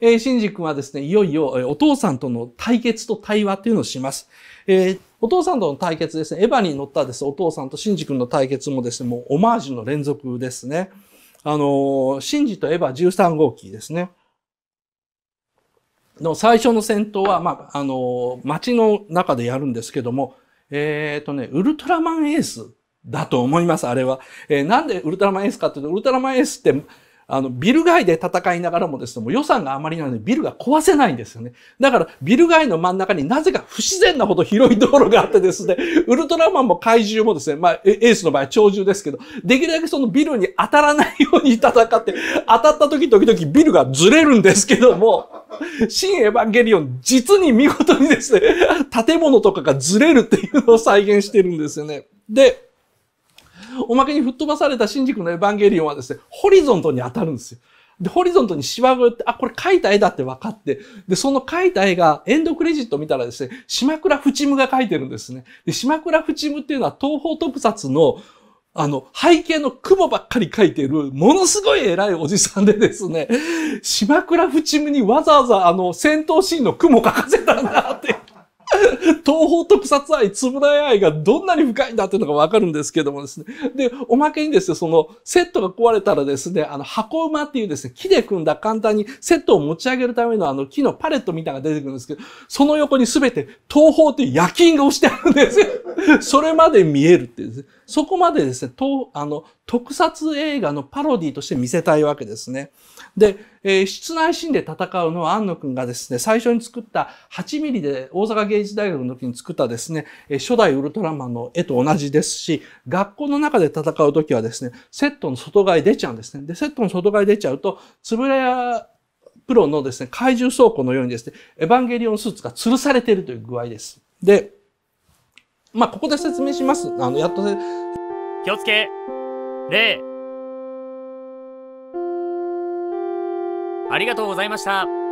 えー、シンジ君はですね、いよいよ、えお父さんとの対決と対話というのをします。えー、お父さんとの対決ですね、エヴァに乗ったです、お父さんとシンジ君の対決もですね、もうオマージュの連続ですね。あのー、シンジとエヴァ13号機ですね。の最初の戦闘は、まあ、あの街の中でやるんですけども、えっ、とね、ウルトラマンエースだと思います、あれは。えなんでウルトラマンエースかっていうと、ウルトラマンエースって、あの、ビル街で戦いながらもですね、もう予算があまりないのでビルが壊せないんですよね。だから、ビル街の真ん中になぜか不自然なほど広い道路があってですね、ウルトラマンも怪獣もですね、まあ、エースの場合は鳥獣ですけど、できるだけそのビルに当たらないように戦って、当たった時時々ビルがずれるんですけども、新エヴァンゲリオン、実に見事にですね、建物とかがずれるっていうのを再現してるんですよね。で、おまけに吹っ飛ばされた新宿のエヴァンゲリオンはですね、ホリゾントに当たるんですよ。で、ホリゾントにワが寄って、あ、これ描いた絵だって分かって、で、その描いた絵が、エンドクレジット見たらですね、島倉フチムが描いてるんですね。で、島倉フチムっていうのは東方特撮の、あの、背景の雲ばっかり描いてる、ものすごい偉いおじさんでですね、島倉フチムにわざわざあの、戦闘シーンの雲描かせたんだって東方特撮愛、つぶらや愛がどんなに深いんだっていうのがわかるんですけどもですね。で、おまけにですね、そのセットが壊れたらですね、あの箱馬っていうですね、木で組んだ簡単にセットを持ち上げるためのあの木のパレットみたいなのが出てくるんですけど、その横にすべて東方という夜勤が押してあるんですよ。それまで見えるっていう、ね、そこまでですね、とあの特撮映画のパロディとして見せたいわけですね。で、えー、室内シーンで戦うのは安野くんがですね、最初に作った8ミリで大阪芸術大学の時に作ったですね、初代ウルトラマンの絵と同じですし、学校の中で戦う時はですね、セットの外側に出ちゃうんですね。で、セットの外側に出ちゃうと、つぶらプロのですね、怪獣倉庫のようにですね、エヴァンゲリオンスーツが吊るされているという具合です。で、まあ、ここで説明します。あの、やっと気をつけ、礼。ありがとうございました。